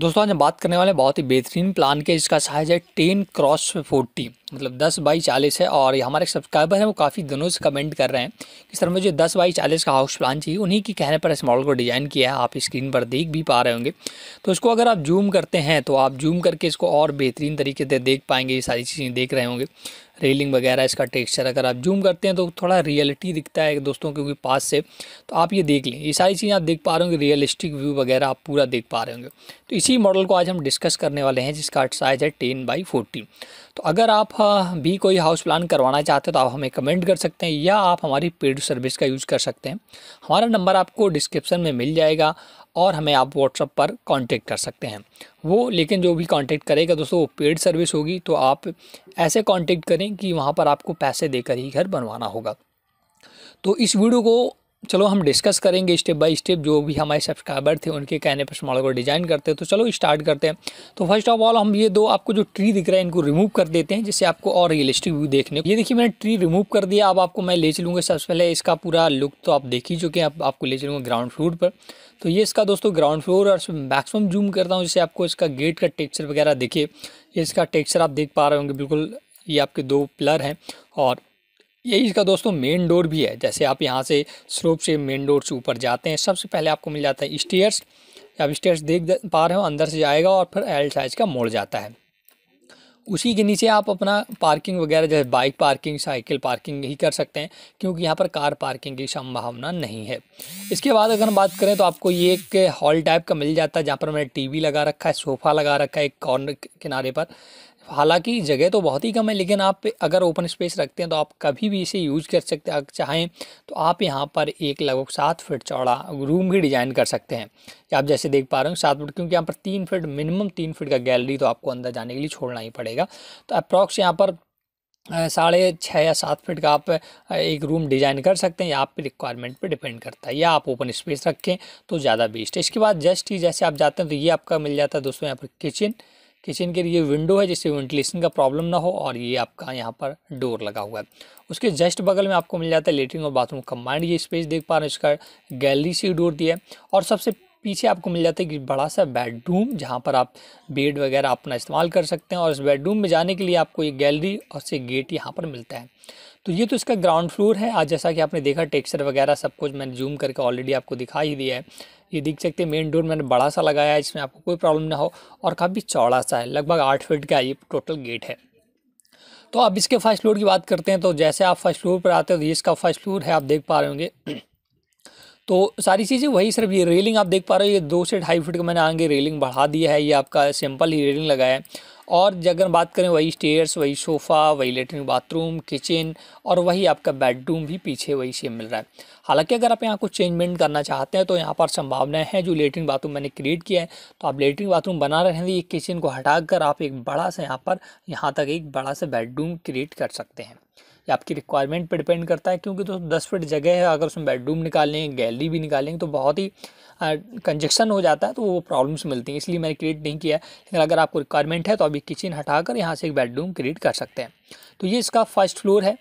दोस्तों आज हम बात करने वाले बहुत ही बेहतरीन प्लान के इसका साइज है टेन क्रॉस फोर्टी मतलब दस बाई चालीस है और हमारे सब्सक्राइबर हैं वो काफ़ी दिनों से कमेंट कर रहे हैं कि सर मुझे दस बाई चालीस का हाउस प्लान चाहिए उन्हीं के कहने पर इस मॉडल को डिज़ाइन किया है आप स्क्रीन पर देख भी पा रहे होंगे तो इसको अगर आप जूम करते हैं तो आप जूम करके इसको और बेहतरीन तरीके से देख पाएंगे ये सारी चीज़ें देख रहे होंगे रेलिंग वगैरह इसका टेक्सचर अगर आप जूम करते हैं तो थोड़ा रियलिटी दिखता है दोस्तों क्योंकि पास से तो आप ये देख लें ये सारी चीज़ें आप देख पा रहे होंगे रियलिस्टिक व्यू वगैरह आप पूरा देख पा रहे होंगे तो इसी मॉडल को आज हम डिस्कस करने वाले हैं जिसका साइज़ है टेन बाई फोर्टीन तो अगर आप भी कोई हाउस प्लान करवाना चाहते हो तो आप हमें कमेंट कर सकते हैं या आप हमारी पेड सर्विस का यूज़ कर सकते हैं हमारा नंबर आपको डिस्क्रिप्शन में मिल जाएगा और हमें आप व्हाट्सअप पर कांटेक्ट कर सकते हैं वो लेकिन जो भी कांटेक्ट करेगा दोस्तों वो पेड सर्विस होगी तो आप ऐसे कांटेक्ट करें कि वहाँ पर आपको पैसे देकर ही घर बनवाना होगा तो इस वीडियो को चलो हम डिस्कस करेंगे स्टेप बाय स्टेप जो भी हमारे सब्सक्राइबर थे उनके कहने पर मॉडल को डिज़ाइन करते हैं तो चलो स्टार्ट करते हैं तो फर्स्ट ऑफ ऑल हम ये दो आपको जो ट्री दिख रहा है इनको रिमूव कर देते हैं जिससे आपको और रियलिस्टिक व्यू देखने ये देखिए मैंने ट्री रिमूव कर दिया अब आपको मैं ले चलूँगा सबसे पहले इसका पूरा लुक तो आप देख ही चुके हैं आप, आपको ले चलूँगा ग्राउंड फ्लोर पर तो ये इसका दोस्तों ग्राउंड फ्लोर और मैक्सिमम जूम करता हूँ जिससे आपको इसका गेट का टेक्स्चर वगैरह दिखे इसका टेक्स्चर आप देख पा रहे होंगे बिल्कुल ये आपके दो प्लर हैं और यही इसका दोस्तों मेन डोर भी है जैसे आप यहाँ से स्लोप से मेन डोर से ऊपर जाते हैं सबसे पहले आपको मिल जाता है स्टेयर्स आप स्टेयर्स देख पा रहे हो अंदर से जाएगा और फिर एल साइज का मोड़ जाता है उसी के नीचे आप अपना पार्किंग वगैरह जैसे बाइक पार्किंग साइकिल पार्किंग ही कर सकते हैं क्योंकि यहाँ पर कार पार्किंग की संभावना नहीं है इसके बाद अगर हम बात करें तो आपको ये एक हॉल टाइप का मिल जाता है जहाँ पर मैंने टीवी लगा रखा है सोफ़ा लगा रखा है एक कॉर्नर किनारे पर हालांकि जगह तो बहुत ही कम है लेकिन आप अगर ओपन स्पेस रखते हैं तो आप कभी भी इसे यूज कर सकते हैं चाहें तो आप यहाँ पर एक लगभग सात फीट चौड़ा रूम भी डिज़ाइन कर सकते हैं आप जैसे देख पा रहे हो सात फीट क्योंकि यहाँ पर तीन फिट मिनिमम तीन फिट का गैलरी तो आपको अंदर जाने के लिए छोड़ना ही पड़ेगा तो अप्रॉक्स यहाँ पर साढ़े छः या सात फीट का आप एक रूम डिज़ाइन कर सकते हैं या आपकी रिक्वायरमेंट पे डिपेंड करता है या आप ओपन स्पेस रखें तो ज़्यादा बेस्ट है इसके बाद जस्ट ही जैसे आप जाते हैं तो ये आपका मिल जाता है दोस्तों यहाँ पर किचन किचन के लिए विंडो है जिससे वेंटिलेशन का प्रॉब्लम ना हो और ये आपका यहाँ पर डोर लगा हुआ है उसके जस्ट बगल में आपको मिल जाता है लेटरिन और बाथरूम कम्बाइंड ये स्पेस देख पा रहे हैं इसका गैलरी से डोर दिया है और सबसे पीछे आपको मिल जाता है कि बड़ा सा बेडरूम जहाँ पर आप बेड वगैरह अपना इस्तेमाल कर सकते हैं और इस बेडरूम में जाने के लिए आपको ये गैलरी और से गेट यहाँ पर मिलता है तो ये तो इसका ग्राउंड फ्लोर है आज जैसा कि आपने देखा टेक्सचर वगैरह सब कुछ मैंने जूम करके ऑलरेडी आपको दिखा ही दिया है ये देख सकते हैं मेन डोर मैंने बड़ा सा लगाया है इसमें आपको कोई प्रॉब्लम ना हो और काफ़ी चौड़ा सा है लगभग आठ फीट का ये टोटल गेट है तो आप इसके फर्स्ट फ्लोर की बात करते हैं तो जैसे आप फर्स्ट फ्लोर पर आते हो तो ये इसका फर्स्ट फ्लोर है आप देख पा रहे होंगे तो सारी चीज़ें वही सिर्फ ये रेलिंग आप देख पा रहे हो ये दो से ढाई फीट का मैंने आगे रेलिंग बढ़ा दिया है ये आपका सिंपल ही रेलिंग लगाया है और अगर बात करें वही स्टेयर्स वही सोफ़ा वही लेटरिन बाथरूम किचन और वही आपका बेडरूम भी पीछे वही सेम मिल रहा है हालांकि अगर आप यहाँ कुछ चेंजमेंट करना चाहते हैं तो यहाँ पर संभावनाएं हैं जो लेटरिन बाथरूम मैंने क्रिएट किया है तो आप लेटरिन बाथरूम बना रहे हैं किचन को हटा कर आप एक बड़ा सा यहाँ पर यहाँ तक एक बड़ा सा बेडरूम क्रिएट कर सकते हैं ये आपकी रिक्वायरमेंट पर डिपेंड करता है क्योंकि तो दस फिट जगह है अगर उसमें बेडरूम निकालेंगे गैलरी भी निकालेंगे तो बहुत ही कंजक्शन हो जाता है तो वो प्रॉब्लम्स मिलती हैं इसलिए मैंने क्रिएट नहीं किया लेकिन अगर आपको रिक्वायरमेंट है तो अभी किचन हटा कर यहाँ से एक बेडरूम क्रिएट कर सकते हैं तो ये इसका फर्स्ट फ्लोर है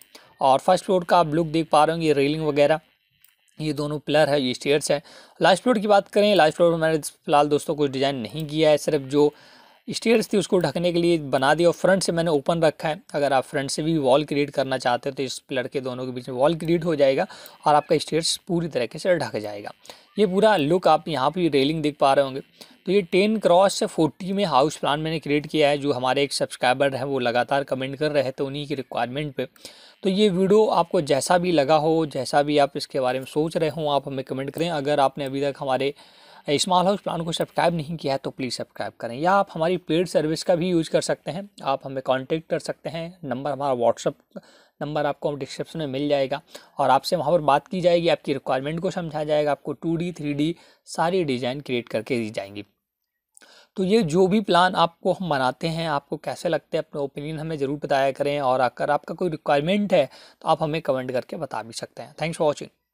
और फर्स्ट फ्लोर का आप लुक देख पा रहे हो ये रेलिंग वगैरह ये दोनों पिलर है ये स्टेयर्स है लास्ट फ्लोर की बात करें लास्ट फ्लोर मैंने फिलहाल दोस्तों कुछ डिज़ाइन नहीं किया है सिर्फ जो स्टेयर्स थी उसको ढकने के लिए बना दिया और फ्रंट से मैंने ओपन रखा है अगर आप फ्रंट से भी वॉल क्रिएट करना चाहते हो तो इस पिलर के दोनों के बीच में वॉल क्रिएट हो जाएगा और आपका स्टेयर्स पूरी तरीके से ढक जाएगा ये पूरा लुक आप यहाँ पर रेलिंग देख पा रहे होंगे तो ये टेन क्रॉस से फोर्टी में हाउस प्लान मैंने क्रिएट किया है जो हमारे एक सब्सक्राइबर हैं वो लगातार कमेंट कर रहे थे तो उन्हीं की रिक्वायरमेंट पे तो ये वीडियो आपको जैसा भी लगा हो जैसा भी आप इसके बारे में सोच रहे हो आप हमें कमेंट करें अगर आपने अभी तक हमारे स्मॉल हाउस प्लान को सब्सक्राइब नहीं किया है तो प्लीज़ सब्सक्राइब करें या आप हमारी पेड सर्विस का भी यूज़ कर सकते हैं आप हमें कॉन्टेक्ट कर सकते हैं नंबर हमारा व्हाट्सअप नंबर आपको डिस्क्रिप्शन में मिल जाएगा और आपसे वहाँ पर बात की जाएगी आपकी रिक्वायरमेंट को समझा जाएगा आपको टू डी थ्री डी सारी डिज़ाइन क्रिएट करके दी जाएंगी तो ये जो भी प्लान आपको हम बनाते हैं आपको कैसे लगते हैं अपने ओपिनियन हमें ज़रूर बताया करें और अगर आपका कोई रिक्वायरमेंट है तो आप हमें कमेंट करके बता भी सकते हैं थैंक्स फॉर वॉचिंग